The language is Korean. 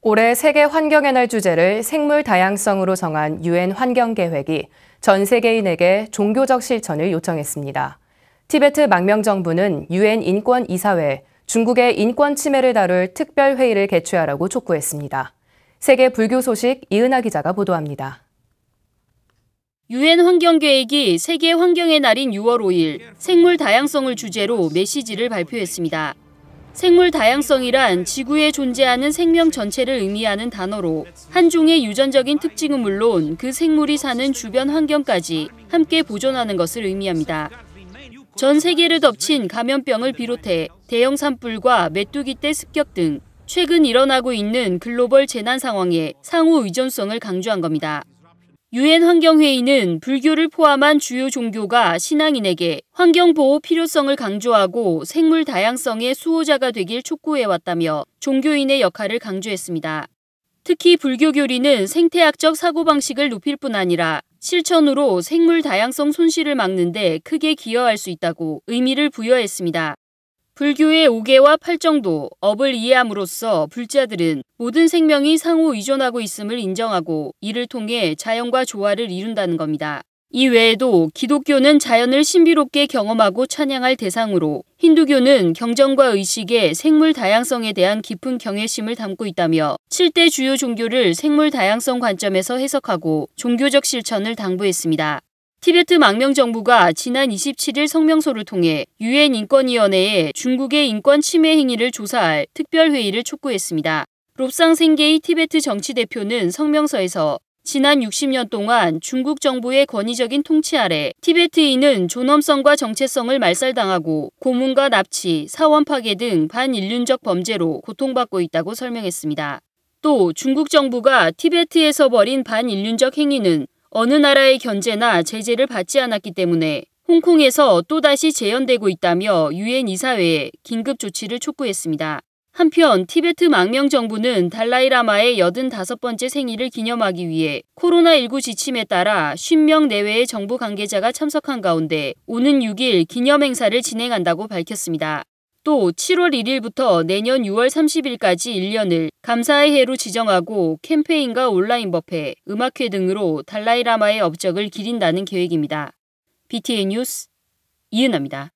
올해 세계 환경의 날 주제를 생물 다양성으로 정한 유엔 환경 계획이 전 세계인에게 종교적 실천을 요청했습니다. 티베트 망명 정부는 유엔 인권 이사회 중국의 인권 침해를 다룰 특별 회의를 개최하라고 촉구했습니다. 세계 불교 소식 이은하 기자가 보도합니다. 유엔 환경 계획이 세계 환경의 날인 6월 5일 생물 다양성을 주제로 메시지를 발표했습니다. 생물 다양성이란 지구에 존재하는 생명 전체를 의미하는 단어로 한 종의 유전적인 특징은 물론 그 생물이 사는 주변 환경까지 함께 보존하는 것을 의미합니다. 전 세계를 덮친 감염병을 비롯해 대형 산불과 메뚜기 떼 습격 등 최근 일어나고 있는 글로벌 재난 상황에 상호 의존성을 강조한 겁니다. 유엔 환경회의는 불교를 포함한 주요 종교가 신앙인에게 환경보호 필요성을 강조하고 생물 다양성의 수호자가 되길 촉구해왔다며 종교인의 역할을 강조했습니다. 특히 불교 교리는 생태학적 사고방식을 높일 뿐 아니라 실천으로 생물 다양성 손실을 막는 데 크게 기여할 수 있다고 의미를 부여했습니다. 불교의 5계와 8정도, 업을 이해함으로써 불자들은 모든 생명이 상호 의존하고 있음을 인정하고 이를 통해 자연과 조화를 이룬다는 겁니다. 이 외에도 기독교는 자연을 신비롭게 경험하고 찬양할 대상으로 힌두교는 경전과 의식의 생물 다양성에 대한 깊은 경외심을 담고 있다며 7대 주요 종교를 생물 다양성 관점에서 해석하고 종교적 실천을 당부했습니다. 티베트 망명 정부가 지난 27일 성명서를 통해 유엔 인권위원회에 중국의 인권 침해 행위를 조사할 특별회의를 촉구했습니다. 롭상 생계의 티베트 정치 대표는 성명서에서 지난 60년 동안 중국 정부의 권위적인 통치 아래 티베트인은 존엄성과 정체성을 말살당하고 고문과 납치, 사원 파괴 등 반인륜적 범죄로 고통받고 있다고 설명했습니다. 또 중국 정부가 티베트에서 벌인 반인륜적 행위는 어느 나라의 견제나 제재를 받지 않았기 때문에 홍콩에서 또다시 재현되고 있다며 유엔 이사회에 긴급 조치를 촉구했습니다. 한편 티베트 망명 정부는 달라이라마의 85번째 생일을 기념하기 위해 코로나19 지침에 따라 50명 내외의 정부 관계자가 참석한 가운데 오는 6일 기념 행사를 진행한다고 밝혔습니다. 또 7월 1일부터 내년 6월 30일까지 1년을 감사의 해로 지정하고 캠페인과 온라인 법회, 음악회 등으로 달라이라마의 업적을 기린다는 계획입니다. BTN 뉴스 이은아입니다.